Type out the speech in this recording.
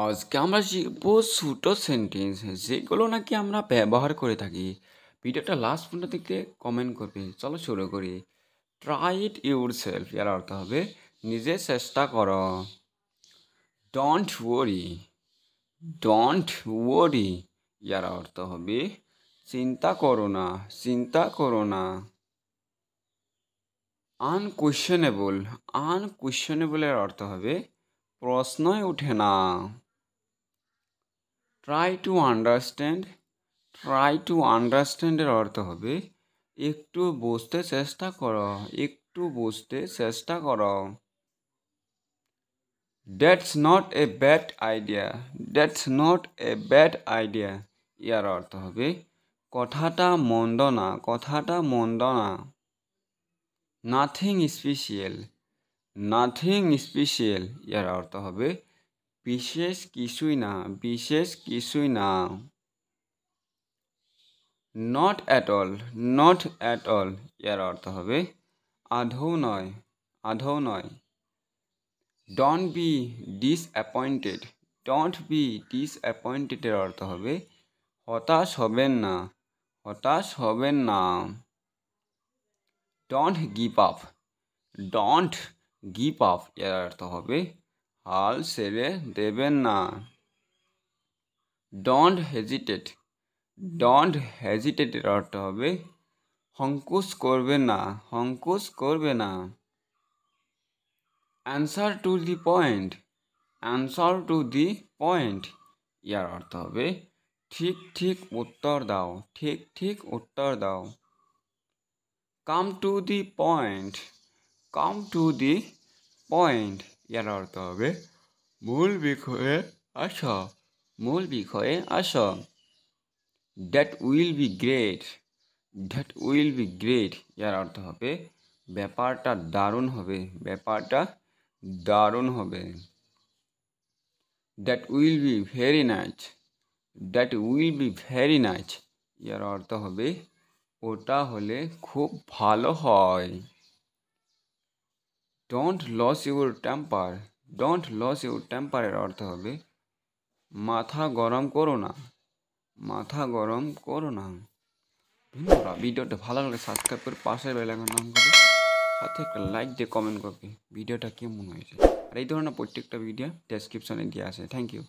আজকে আমরা শিখব ছোটো সেন্টেন্স যেগুলো নাকি আমরা ব্যবহার করে থাকি ভিডিওটা লাস্ট পর্যন্ত দেখতে কমেন্ট করবে চলো শুরু করি ট্রাই ইট ইউর সেলফ এর অর্থ হবে নিজে চেষ্টা করো ডোন্ট ওয়ারি ডন্ট ওয়ারি ইয়ার অর্থ হবে চিন্তা করো না চিন্তা করো না আনকোয়েশনেবল আনকোয়েশনেবলের অর্থ হবে প্রশ্নই ওঠে না try to understand try to আন্ডারস্ট্যান্ডের অর্থ হবে একটু বুঝতে চেষ্টা করো একটু বুঝতে চেষ্টা করো that's not a bad idea that's not a bad idea ইয়ার অর্থ হবে কথাটা মন্দ না কথাটা মন্দ না নাথিং স্পেশিয়াল নাথিং স্পেশিয়াল ইয়ার অর্থ হবে বিশেষ কিছুই না বিশেষ কিছুই না not at all not at all এর অর্থ হবে আধৌ নয় আধৌ নয় don't be disappointed don't be এর অর্থ হবে হতাশ হবেন না হতাশ হবেন না don't give up don't give up এর অর্থ হবে হাল ছেড়ে দেবেন না ডন্ট হেজিটেট ডন্ট হেজিটেটের অর্থ হবে হংকুশ করবে না হংকুশ করবে না answer to the point answer to the point ইয়ার অর্থ হবে ঠিক ঠিক উত্তর দাও ঠিক ঠিক উত্তর দাও come to the point come to the point যার অর্থ হবে মূল বিষয়ে আস মূল বিষয়ে আস that will be great that will be great যার অর্থ হবে ব্যাপারটা দারুণ হবে ব্যাপারটা দারুণ হবে that will be very nice that will be very nice ইয়ার অর্থ হবে ওটা হলে খুব ভালো হয় don't lose your temper don't lose your টেম্পারের অর্থ হবে মাথা গরম করো না মাথা গরম করো না ভিডিওটা ভিডিওটা ভালো লাগলে সাবস্ক্রাইব করে পাশের বেলাকার নাম করে সাথে একটা লাইক দিয়ে কমেন্ট করবে ভিডিওটা কেমন হয়েছে আর এই ধরনের প্রত্যেকটা ভিডিও ডেসক্রিপশনে দিয়ে আছে থ্যাংক ইউ